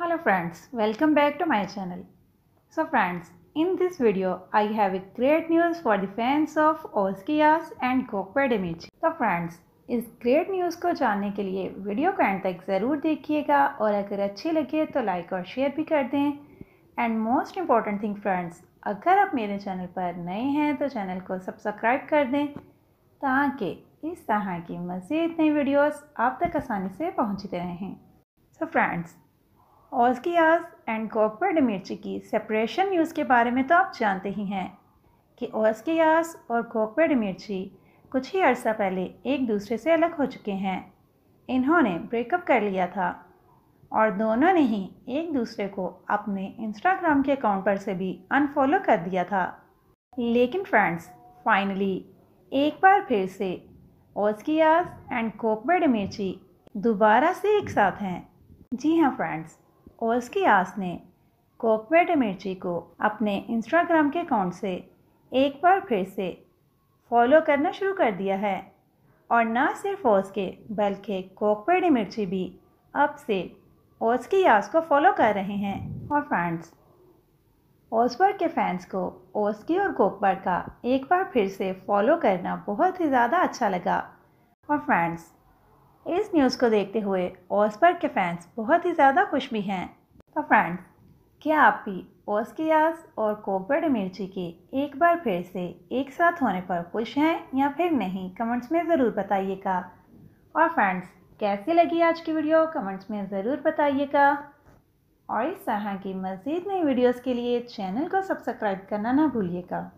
Hello friends, welcome back to my channel. So friends, in this video, I have a great news for the fans of Oscias and Cockpit Image. तो friends, इस great news को जानने के लिए video को and तक ज़रूर देखिएगा और अगर अच्छी लगे तो लाइक और शेयर भी कर दें and most important thing friends अगर आप मेरे चैनल पर नए हैं तो चैनल को सब्सक्राइब कर दें ताकि इस तरह की मज़ीद नई वीडियोस आप तक आसानी से पहुंचते रहें सो so फ्रेंड्स ओस्कियाज एंड मिर्ची की सेपरेशन न्यूज़ के बारे में तो आप जानते ही हैं कि ओस्कियाज और मिर्ची कुछ ही अर्सा पहले एक दूसरे से अलग हो चुके हैं इन्होंने ब्रेकअप कर लिया था और दोनों ने ही एक दूसरे को अपने इंस्टाग्राम के अकाउंट पर से भी अनफॉलो कर दिया था लेकिन फ्रेंड्स फाइनली एक बार फिर से ओस्कियाज एंड कोकबेड मिर्ची दोबारा से एक साथ हैं जी हाँ फ्रेंड्स और उसकी आस ने कोकमेट मिर्ची को अपने इंस्टाग्राम के अकाउंट से एक बार फिर से फॉलो करना शुरू कर दिया है और ना सिर्फ ओस के बल्कि कोकपेड मिर्ची भी अब से ओस की आस को फॉलो कर रहे हैं और फ्रेंड्स ओसबर्ग के फैंस को ओसकी और कोकबर का एक बार फिर से फॉलो करना बहुत ही ज़्यादा अच्छा लगा और फ्रेंड्स इस न्यूज़ को देखते हुए ओसबर्ग के फैंस बहुत ही ज़्यादा खुश भी हैं तो फ्रेंड्स क्या आप भी ओस्कियास और कोकबर्ड मिर्ची के एक बार फिर से एक साथ होने पर खुश हैं या फिर नहीं कमेंट्स में ज़रूर बताइएगा और फ्रेंड्स कैसी लगी आज की वीडियो कमेंट्स में ज़रूर बताइएगा और इस तरह की मज़ीद नई वीडियोस के लिए चैनल को सब्सक्राइब करना ना भूलिएगा